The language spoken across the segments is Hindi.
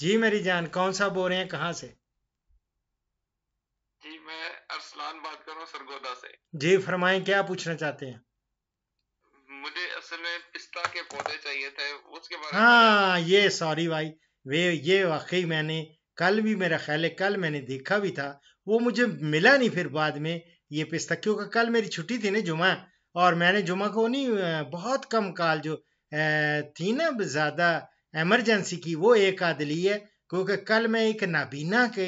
जी मेरी जान कौन सा बोल रहे हैं कहाँ से जी मैं अरसलान बात कर रहा हूँ सरगोदा से जी फरमाए क्या पूछना चाहते हैं मुझे असल में पिस्ता के पौधे चाहिए थे उसके बारे हाँ ये सॉरी भाई वे ये वाकई मैंने कल भी मेरा ख्याल है कल मैंने देखा भी था वो मुझे मिला नहीं फिर बाद में ये पिस्ता क्योंकि कल मेरी छुट्टी थी ना जुमा और मैंने जुमा को नहीं बहुत कम काल जो थी ना ज़्यादा एमरजेंसी की वो एक आध ली है क्योंकि कल मैं एक नाबीना के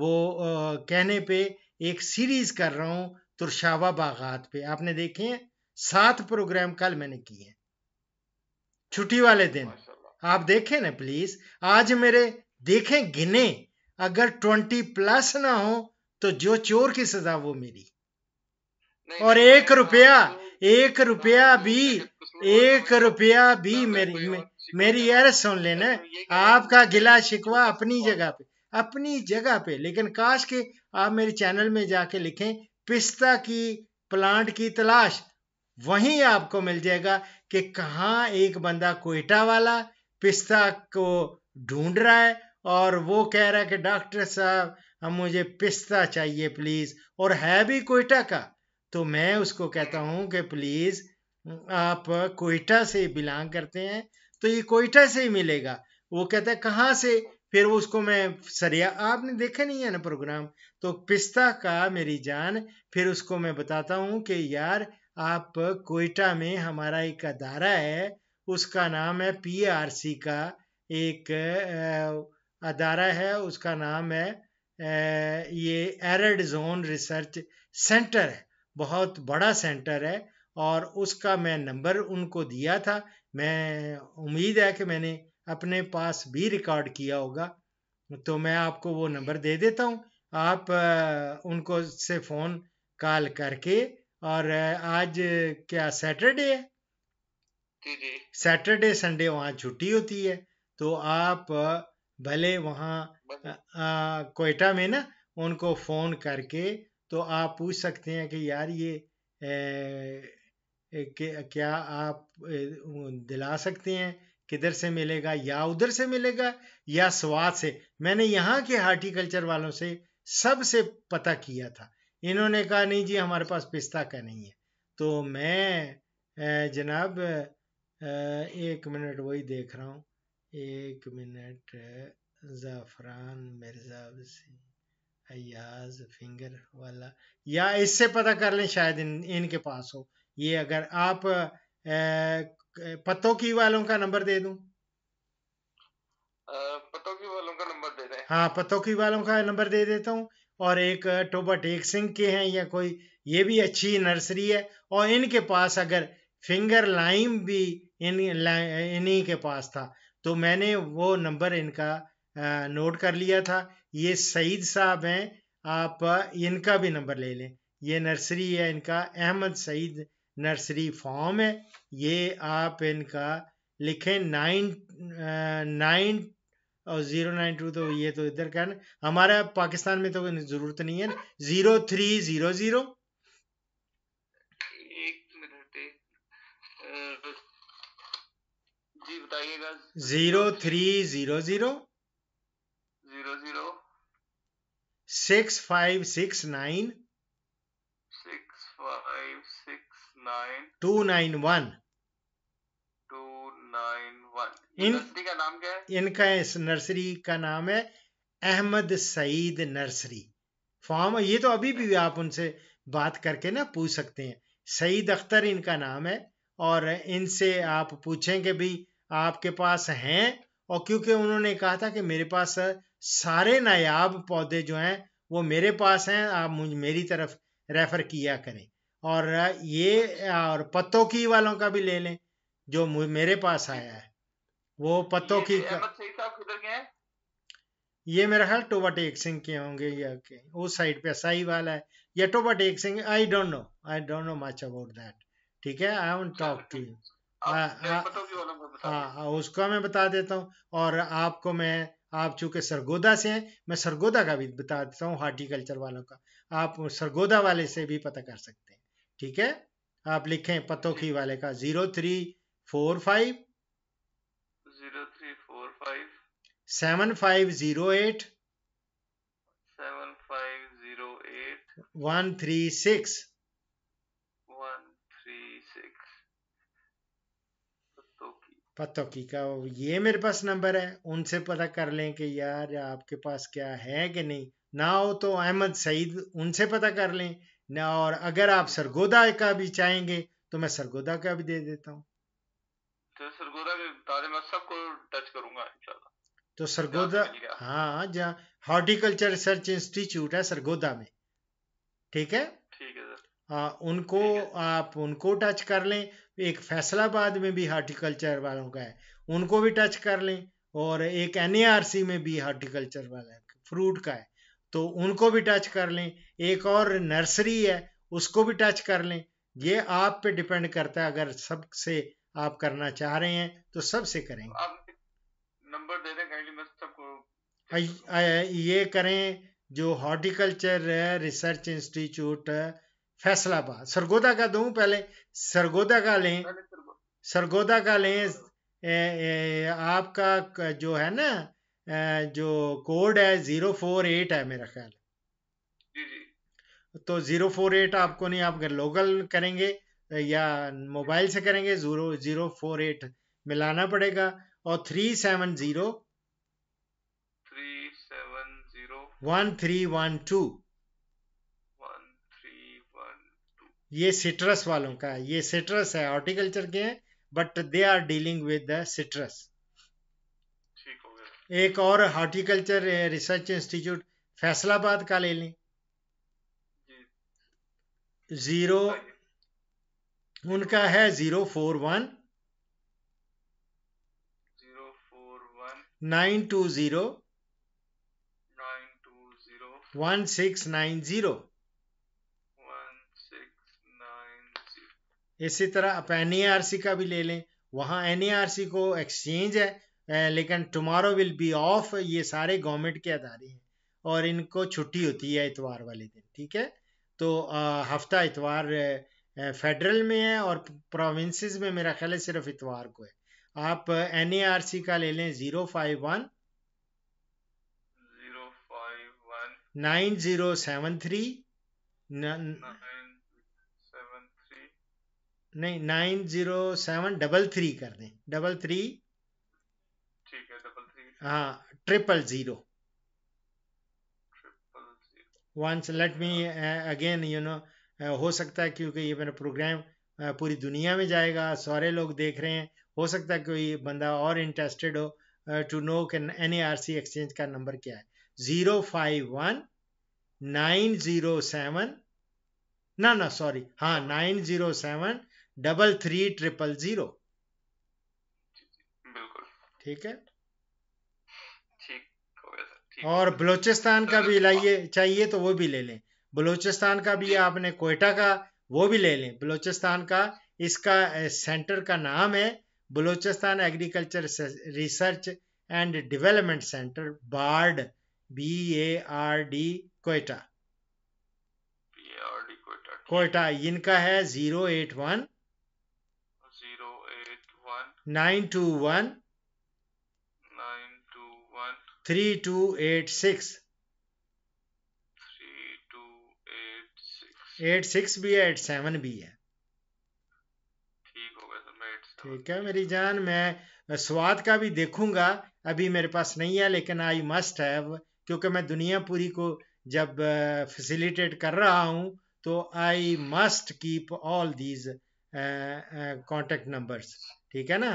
वो आ, कहने पे एक सीरीज कर रहा हूँ तुरशावा बागात पे आपने देखे हैं सात प्रोग्राम कल मैंने किए हैं छुट्टी वाले दिन आप देखें ना प्लीज आज मेरे देखें गिने अगर ट्वेंटी प्लस ना हो तो जो चोर की सजा वो मेरी और एक रुपया एक रुपया भी एक रुपया भी मेरी मेरी यार सुन लेना आपका गिला शिकवा अपनी जगह पे अपनी जगह पे लेकिन काश के आप मेरे चैनल में जाके लिखें पिस्ता की प्लांट की तलाश वहीं आपको मिल जाएगा कि कहाँ एक बंदा कोयटा वाला पिस्ता को ढूंढ रहा है और वो कह रहा है कि डॉक्टर साहब हम मुझे पिस्ता चाहिए प्लीज़ और है भी कोयटा का तो मैं उसको कहता हूं कि प्लीज़ आप कोयटा से बिलोंग करते हैं तो ये कोयटा से ही मिलेगा वो कहता है कहाँ से फिर उसको मैं सरिया आपने देखा नहीं है ना प्रोग्राम तो पिस्ता का मेरी जान फिर उसको मैं बताता हूँ कि यार आप कोयटा में हमारा एक अदारा है उसका नाम है पीआरसी का एक अदारा है उसका नाम है ये एरड जोन रिसर्च सेंटर है बहुत बड़ा सेंटर है और उसका मैं नंबर उनको दिया था मैं उम्मीद है कि मैंने अपने पास भी रिकॉर्ड किया होगा तो मैं आपको वो नंबर दे देता हूँ आप उनको से फ़ोन कॉल करके और आज क्या सैटरडे है सैटरडे संडे वहाँ छुट्टी होती है तो आप भले वहाँ कोयटा में ना उनको फ़ोन करके तो आप पूछ सकते हैं कि यार ये कि क्या आप दिला सकते हैं किधर से मिलेगा या उधर से मिलेगा या स्वाद से मैंने यहाँ के हार्टिकल्चर वालों से सबसे पता किया था इन्होंने कहा नहीं जी हमारे पास पिस्ता का नहीं है तो मैं जनाब एक मिनट वही देख रहा हूँ एक मिनट ज़ाफ़रान मिर्ज़ा अयाज फिंगर वाला या इससे पता कर लें शायद इन इनके पास हो ये अगर आप पत्तों की वालों का नंबर दे दूं पत्तों की वालों का नंबर दे दें हाँ पत्तों की वालों का नंबर दे देता हूँ और एक टोबा टेक सिंह के हैं या कोई ये भी अच्छी नर्सरी है और इनके पास अगर फिंगर लाइम भी इन इन्हीं के पास था तो मैंने वो नंबर इनका नोट कर लिया था ये सईद साहब हैं आप इनका भी नंबर ले लें ये नर्सरी है इनका अहमद सईद नर्सरी फॉर्म है ये आप इनका लिखें नाइन नाइन और ज़ीरो नाइन टू तो ये तो इधर का हमारा पाकिस्तान में तो ज़रूरत नहीं है zero three zero zero zero three zero zero zero zero six five six nine two nine one two nine इन का नाम क्या है इनका इस नर्सरी का नाम है अहमद सईद नर्सरी फॉर्म ये तो अभी भी आप उनसे बात करके ना पूछ सकते हैं सईद अख्तर इनका नाम है और इनसे आप पूछेंगे भी आपके पास हैं और क्योंकि उन्होंने कहा था कि मेरे पास सारे नायाब पौधे जो हैं वो मेरे पास हैं आप मुझ मेरी तरफ रेफर किया करें और ये और पत्तों की वालों का भी ले लें जो मेरे पास आया है वो पत्तों की ये मेरा ख्याल टोबा टेक सिंह के होंगे या के उस साइड पे साई वाला है या Toba Tek Singh I don't know I don't know much about that ठीक है I won't talk to you हाँ, हाँ, हाँ, हाँ उसका मैं बता देता हूँ और आपको मैं आप चूंकि सरगोदा से हैं मैं सरगोदा का भी बता देता हूँ हार्टिकल्चर वालों का आप सरगोदा वाले से भी पता कर सकते हैं ठीक है आप लिखें पतोखी वाले का zero three four five zero three four five seven five zero eight seven five zero eight one three six one three six Pattoki का ये मेरे पास नंबर है उनसे पता कर लें कि यार आपके पास क्या है कि नहीं ना हो तो अहमद सईद उनसे पता कर लें ना और अगर आप सरगोदा का भी चाहेंगे तो मैं सरगोदा का भी दे देता हूँ तो सरगोदा तो हाँ जहाँ हॉर्टिकल्चर रिसर्च इंस्टीट्यूट है सरगोदा में ठीक है ठीक है सर उनको आप उनको टच कर लें एक फैसलाबाद में भी हॉर्टिकल्चर वालों का है उनको भी टच कर लें और एक एनएआरसी में भी हॉर्टिकल्चर वाला है फ्रूट का है तो उनको भी टच कर लें एक और नर्सरी है उसको भी टच कर लें ये आप पे डिपेंड करता है अगर सबसे आप करना चाह रहे हैं तो सबसे करेंगे नंबर तो दे दें ये करें जो हॉर्टिकल्चर है रिसर्च इंस्टीट्यूट फैसलाबाद सरगोदा का दू पहले सरगोदा का लें सरगोदा का लें ए, ए, आपका जो है ना जो कोड है ज़ीरो फोर एट है मेरा ख्याल तो ज़ीरो फोर एट आपको नहीं आप लोकल करेंगे या मोबाइल से करेंगे ज़ीरो ज़ीरो फोर एट मिलाना पड़ेगा और three seven zero three seven zero one three one two one three one two ये सिट्रस वालों का ये सिट्रस है हॉर्टिकल्चर के हैं but they are dealing with the citrus एक और हॉर्टिकल्चर रिसर्च इंस्टीट्यूट फैसलाबाद का ले लें जीरो उनका है zero four one zero four one nine two zero nine two zero one six nine zero इसी तरह आप एन का भी ले लें वहां एन को एक्सचेंज है लेकिन टुमारो विल बी ऑफ ये सारे गवर्नमेंट के अदारे हैं और इनको छुट्टी होती है इतवार वाले दिन ठीक है तो हफ्ता इतवार फेडरल में है और प्रोविंसेस में, मेरा ख्याल है सिर्फ इतवार को है आप एन का ले लें zero five one nine zero seven three नहीं nine zero seven double three कर दें double three triple zero once let me again you know हो सकता है क्योंकि ये मेरा प्रोग्राम uh, पूरी दुनिया में जाएगा सारे लोग देख रहे हैं हो सकता है कोई बंदा और इंटरेस्टेड हो टू uh, नो कि एन आर सी एक्सचेंज का नंबर क्या है zero five one nine zero seven ना ना सॉरी हाँ nine zero seven double three triple zero ठीक है और बलोचिस्तान का भी लाइए चाहिए तो वो भी ले लें बलोचिस्तान का भी आपने कोयटा का वो भी ले लें बलोचिस्तान का इसका सेंटर का नाम है Balochistan agriculture research and development center BARD B A R D Quetta Quetta इनका है zero eight one nine two one three two eight six eight six भी है एट सेवन भी है ठीक है मेरी जान मैं स्वाद का भी देखूंगा अभी मेरे पास नहीं है लेकिन आई मस्ट हैव क्योंकि मैं दुनिया पूरी को जब फैसिलिटेट कर रहा हूं तो I must keep all these contact numbers ठीक है ना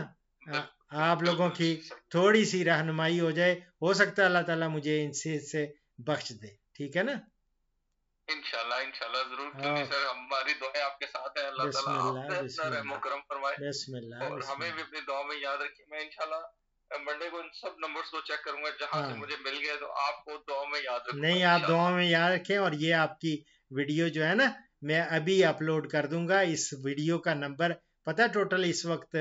आप लोगों की थोड़ी सी रहनुमाई हो जाए हो सकता है अल्लाह ताला मुझे इनसे से बख्श दे ठीक है ना इंशाल्लाह जरूर हाँ। सर हमारी दुआएं आपके साथ है मंडे को इन सब नंबर्स को चेक करूंगा जहाँ हाँ। से मुझे मिल तो आपको दुआ में याद नहीं आप दुआ में याद रखें और ये आपकी वीडियो जो है ना मैं अभी अपलोड कर दूंगा इस वीडियो का नंबर पता टोटल इस वक्त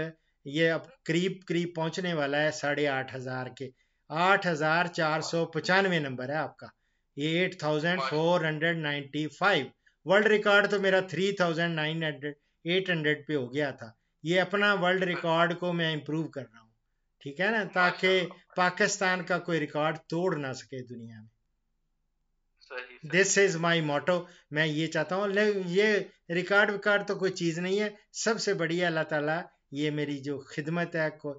ये अब करीब करीब पहुंचने वाला है साढ़े आठ हजार के आठ हजार चार सौ पचानवे नंबर है आपका ये eight thousand four hundred ninety five world record तो मेरा three thousand nine hundred eight hundred पे हो गया था ये अपना वर्ल्ड रिकॉर्ड को मैं इम्प्रूव कर रहा हूँ ठीक है ना ताकि पाकिस्तान का कोई रिकॉर्ड तोड़ ना सके दुनिया में दिस इज माई मोटो मैं ये चाहता हूँ ये रिकॉर्ड विकॉर्ड तो कोई चीज़ नहीं है सबसे बढ़िया अल्लाह ताला ये मेरी जो खिदमत है को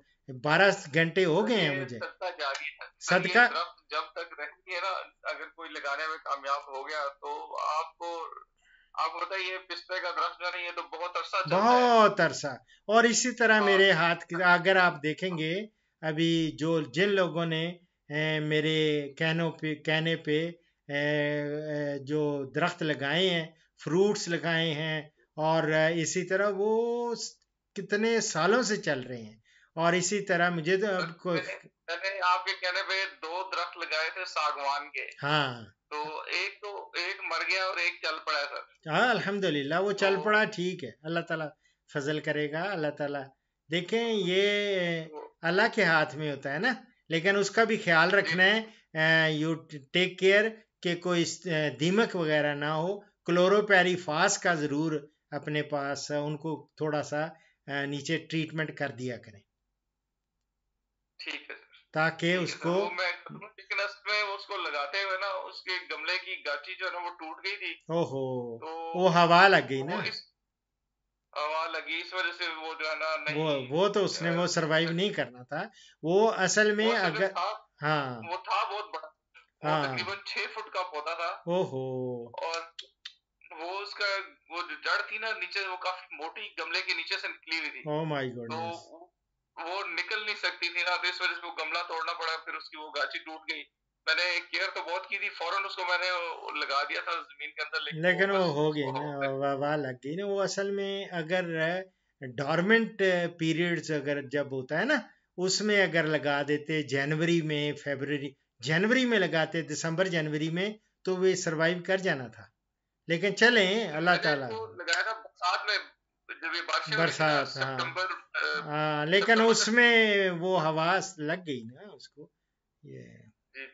बारह घंटे हो गए हैं मुझे सदका जब तक रहेंगे ना अगर कोई लगाने में कामयाब हो गया तो आपको आप ये पिस्ते का दरख्त जो नहीं तो बहुत अरसा बहुत अरसा और इसी तरह हाँ। मेरे हाथ अगर आप देखेंगे अभी जो जिन लोगों ने ए, मेरे कहनों पे कहने पे ए, जो दरख्त लगाए हैं फ्रूट्स लगाए हैं और इसी तरह वो कितने सालों से चल रहे हैं और इसी तरह मुझे तो अब को आपके कहने पे दो दरख्त लगाए थे सागवान के हाँ तो एक तो एक मर गया और एक चल पड़ा सर हाँ अल्हम्दुलिल्लाह वो चल तो- पड़ा ठीक है अल्लाह ताला फजल करेगा अल्लाह ताला देखें ये तो- अल्लाह के हाथ में होता है ना लेकिन उसका भी ख्याल रखना है यू टेक केयर के कोई दीमक वगैरह ना हो क्लोरोपेरीफास का ज़रूर अपने पास उनको थोड़ा सा नीचे ट्रीटमेंट कर दिया करें ताकि उसको में उसको लगाते हुए ना उसके गमले की जो है ना वो टूट गई थी ओहो तो वो हवा लग गई ना हवा लगी इस वजह से वो जो है ना नहीं वो वो तो उसने वो सरवाइव नहीं करना था वो असल में वो अगर हाँ वो था बहुत बड़ा हाँ तकरीबन छह फुट का पौधा था ओहो और वो उसका वो जो जड़ थी ना नीचे वो काफी मोटी गमले के नीचे से निकली हुई थी oh my goodness. तो वो निकल नहीं सकती थी ना तो इस वजह से वो गमला तोड़ना पड़ा फिर उसकी वो गाची टूट गई मैंने केयर तो बहुत की थी फौरन उसको मैंने लगा दिया था जमीन के अंदर लेकिन, लेकिन वो, वो हो गई ना वाह वाह लग गई ना वो असल में अगर डॉर्मेंट पीरियड्स अगर जब होता है ना उसमें अगर लगा देते जनवरी में फेबर जनवरी में लगाते दिसंबर जनवरी में तो वे सरवाइव कर जाना था लेकिन चले अल्लाह ताला बरसात हाँ, हाँ लेकिन उसमें वो हवास लग गई ना उसको ये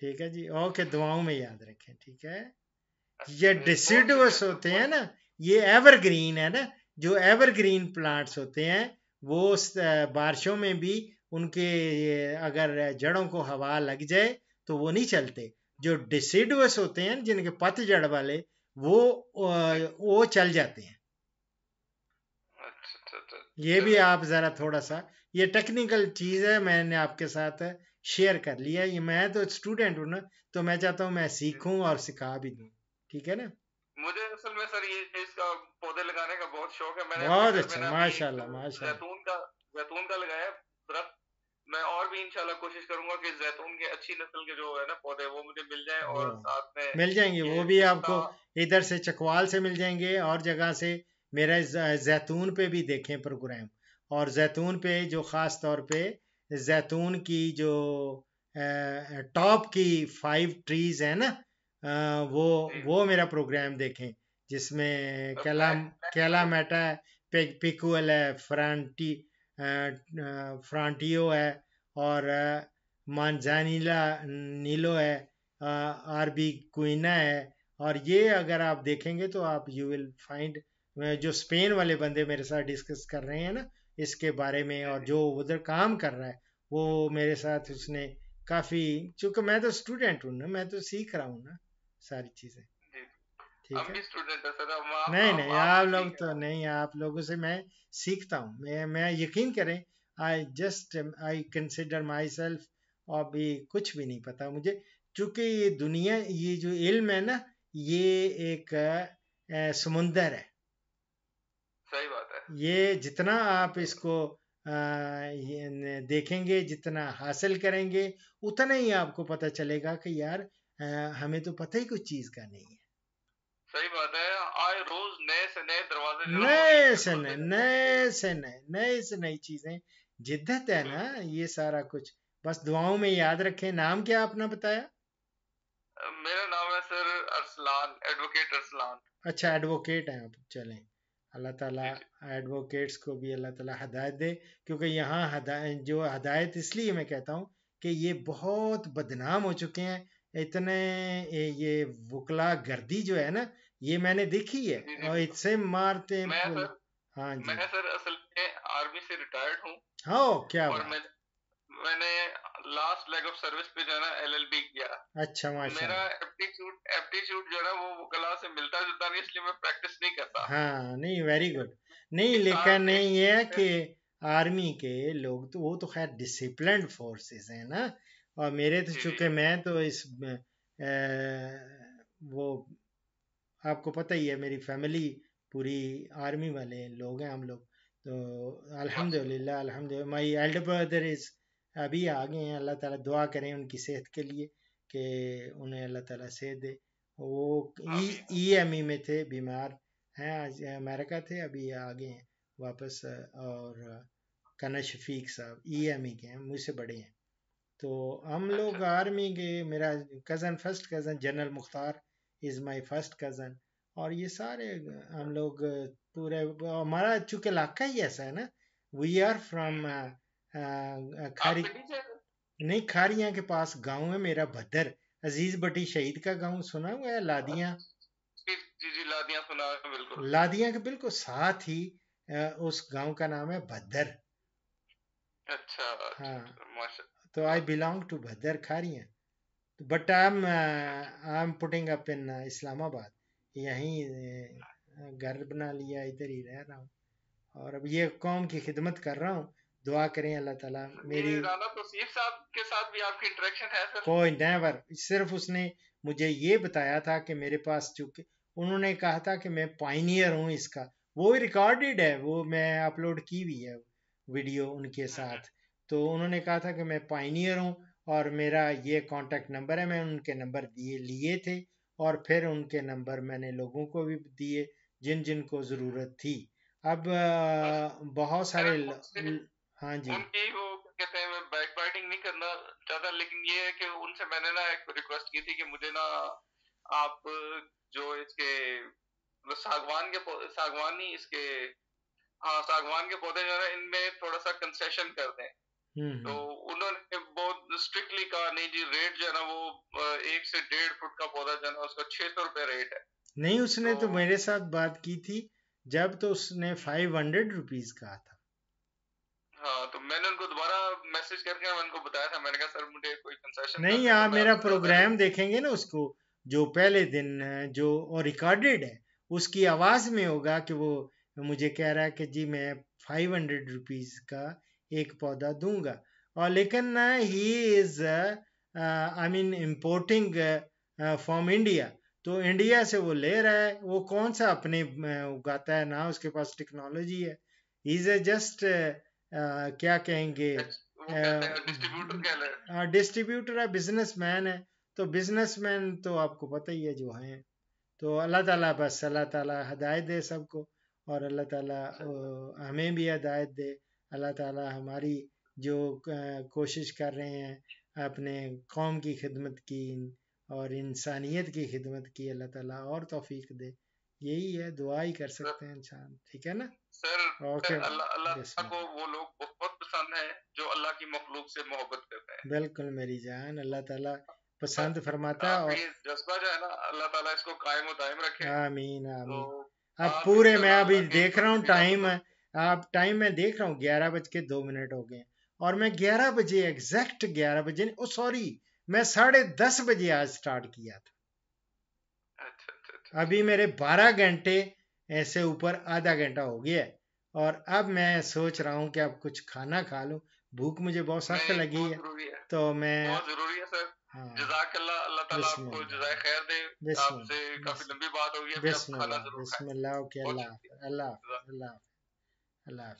ठीक है जी ओके दुआओं में याद रखें ठीक है अच्छा, ये डिसिडवस होते हैं ना ये एवरग्रीन है ना जो एवरग्रीन प्लांट्स होते हैं वो बारिशों में भी उनके अगर जड़ों को हवा लग जाए तो वो नहीं चलते जो डिसिडवस होते हैं जिनके पतझड़ वाले वो वो चल जाते हैं अच्छा, अच्छा, अच्छा। ये भी आप ज़रा थोड़ा सा ये टेक्निकल चीज़ है मैंने आपके साथ शेयर कर लिया ये मैं तो स्टूडेंट हूँ ना तो मैं चाहता हूँ मैं सीखूं हम्म। और सिखा भी दू ठीक है ना मुझे असल में सर ये इसका पौधे लगाने का बहुत शौक है मैंने बहुत अच्छा माशाल्लाह माशाल्लाह जैतून का जैतून का लगाया मैं और भी इंशाल्लाह कोशिश करूंगा कि जैतून के अच्छी नस्ल के जो है ना पौधे वो मुझे मिल जाए और हाँ। साथ में मिल जाएंगे वो भी आपको हाँ। इधर से चकवाल से मिल जाएंगे और जगह से मेरा जैतून पे भी देखें प्रोग्राम और जैतून पे जो ख़ास तौर पे जैतून की जो टॉप की फाइव ट्रीज है ना वो वो मेरा प्रोग्राम देखें जिसमें कैला है पिकुअल है फ्रांटी फ्रांटियो है और मानजानीला नीलो है आर बी कुइना है और ये अगर आप देखेंगे तो आप यू विल फाइंड जो स्पेन वाले बंदे मेरे साथ डिस्कस कर रहे हैं ना इसके बारे में और जो उधर काम कर रहा है वो मेरे साथ उसने काफी चूंकि मैं तो स्टूडेंट हूँ ना मैं तो सीख रहा हूँ ना सारी चीजें ठीक है नहीं नहीं आप लोग तो नहीं आप लोगों से मैं सीखता हूँ मैं मैं यकीन करें I just I consider myself अभी कुछ भी नहीं पता मुझे चूंकि ये दुनिया ये जो इल्म है ना ये एक समुंदर है सही बात है ये जितना आप इसको आ, देखेंगे जितना हासिल करेंगे उतना ही आपको पता चलेगा कि यार आ, हमें तो पता ही कुछ चीज का नहीं है सही बात है आए रोज नए से नए दरवाजे नए से नए नए से नए नए से नई चीजें जिद्दत है ना ये सारा कुछ बस दुआओं में याद रखें नाम क्या आपने बताया मेरा नाम है सर अरसलान एडवोकेट अरसलान अच्छा एडवोकेट हैं आप चलें अल्लाह ताला एडवोकेट्स को भी अल्लाह ताला हदायत दे क्योंकि यहाँ हदायत जो हदायत इसलिए मैं कहता हूँ कि ये बहुत बदनाम हो चुके हैं इतने ये वकला गर्दी जो है ना ये मैंने देखी है और इससे मारते हैं हाँ जी मैं सर असल में आर्मी से रिटायर्ड हूँ हो क्या और मैं, मैंने लास्ट लेग ऑफ सर्विस पे जो है ना एल किया अच्छा माशा मेरा एप्टीट्यूड एप्टीट्यूड जो है ना वो कला से मिलता जुलता नहीं इसलिए मैं प्रैक्टिस नहीं करता हाँ नहीं वेरी गुड नहीं लेकिन नहीं ये है कि आर्मी के लोग तो वो तो खैर डिसिप्लिन फोर्सेस हैं ना और मेरे तो चूंकि मैं तो इस ए, वो आपको पता ही है मेरी फैमिली पूरी आर्मी वाले लोग हैं हम लोग तो अल्हम्दुलिल्लाह अल्हम्दुलिल्लाह माय एल्डर ब्रदर इज़ अभी आगे हैं अल्लाह ताला दुआ करें उनकी सेहत के लिए कि उन्हें अल्लाह ताला सेहत दे वो ई एम ई e में थे बीमार हैं आज अमेरिका थे अभी आगे हैं वापस और कना शफीक साहब ई एम ई के हैं मुझसे बड़े हैं तो हम अच्छा। लोग आर्मी के मेरा cousin first cousin general Mukhtar is my first cousin और ये सारे हम लोग पूरे हमारा चूंकि इलाका ही ऐसा है ना वी आर फ्रॉम खारी नहीं खारिया के पास गांव है मेरा भद्र अजीज बटी शहीद का गांव सुना हुआ है लादिया लादिया के बिल्कुल साथ ही उस गांव का नाम है भद्र अच्छा, अच्छा हाँ अच्छा, तो आई belong to Bhadar Kharia but I am I am putting up in Islamabad यहीं घर बना लिया इधर ही रह रहा हूँ और अब ये कौम की खिदमत कर रहा हूँ दुआ करें अल्लाह ताला मेरी तो के साथ भी आपकी इंटरेक्शन है सर कोई नेवर सिर्फ उसने मुझे ये बताया था कि मेरे पास चूंकि उन्होंने कहा था कि मैं पाइनियर हूँ इसका वो रिकॉर्डेड है वो मैं अपलोड की हुई है वीडियो उनके हम्म, हम्म। साथ तो उन्होंने कहा था कि मैं पाइनियर हूँ और मेरा ये कांटेक्ट नंबर है मैं उनके नंबर दिए लिए थे और फिर उनके नंबर मैंने लोगों को भी दिए जिन जिन को जरूरत थी अब बहुत सारे ल... हाँ जी कहते हैं मैं बैक बाइटिंग नहीं करना चाहता लेकिन ये है कि उनसे मैंने ना एक रिक्वेस्ट की थी कि मुझे ना आप जो इसके मतलब सागवान के सागवान ही इसके हाँ सागवान के पौधे जो है इनमें थोड़ा सा कंसेशन कर दें हम्म, तो हम्म। उन्होंने बहुत स्ट्रिक्टली कहा नहीं जी रेट जो है ना वो एक से डेढ़ फुट का पौधा जो है ना उसका छह सौ रुपये रेट है नहीं उसने तो हाँ। मेरे साथ बात की थी जब तो उसने फाइव हंड्रेड रुपीज कहा था हाँ तो मैंने उनको दोबारा मैसेज करके उनको बताया था मैंने कहा सर मुझे कोई कंसेशन नहीं आप तो हाँ, मेरा प्रोग्राम देखेंगे ना उसको जो पहले दिन है जो और रिकॉर्डेड है उसकी आवाज में होगा कि वो मुझे कह रहा है कि जी मैं फाइव हंड्रेड रुपीज का एक पौधा दूंगा और लेकिन he is I mean importing from India तो इंडिया से वो ले रहा है वो कौन सा अपने उगाता है ना उसके पास टेक्नोलॉजी है इज ए जस्ट क्या कहेंगे डिस्ट्रीब्यूटर है बिजनेसमैन है तो बिजनेसमैन तो आपको पता ही है जो है तो अल्लाह ताला बस अल्लाह ताला हदायत दे सबको और अल्लाह ताला हमें भी हदायत दे अल्लाह ताला हमारी जो कोशिश कर रहे हैं अपने कौम की खिदमत की और इंसानियत की खिदमत की अल्लाह ताला और तौफीक दे यही है दुआ ही कर सकते हैं इंसान ठीक है ना सर ओके अल्लाह को वो लोग बहुत पसंद है जो अल्लाह की मखलूक से मोहब्बत करते हैं बिल्कुल मेरी जान अल्लाह ताला पसंद फरमाता है और जज्बा जो है ना अल्लाह ताला इसको कायम और दायम रखे आमीन आमीन तो अब पूरे मैं अभी देख रहा हूँ टाइम तो आप टाइम मैं देख रहा हूँ ग्यारह बज के दो मिनट हो गए और मैं ग्यारह बजे एग्जैक्ट ग्यारह बजे ओ सॉरी मैं साढ़े दस बजे आज स्टार्ट किया था अच्छा, अच्छा, अच्छा, अभी मेरे बारह घंटे ऐसे ऊपर आधा घंटा हो गया और अब मैं सोच रहा हूँ कि अब कुछ खाना खा लूँ भूख मुझे बहुत सख्त लगी है।, है तो मैं बहुत जरूरी है सर हाँ। अल्लाह अल्लाह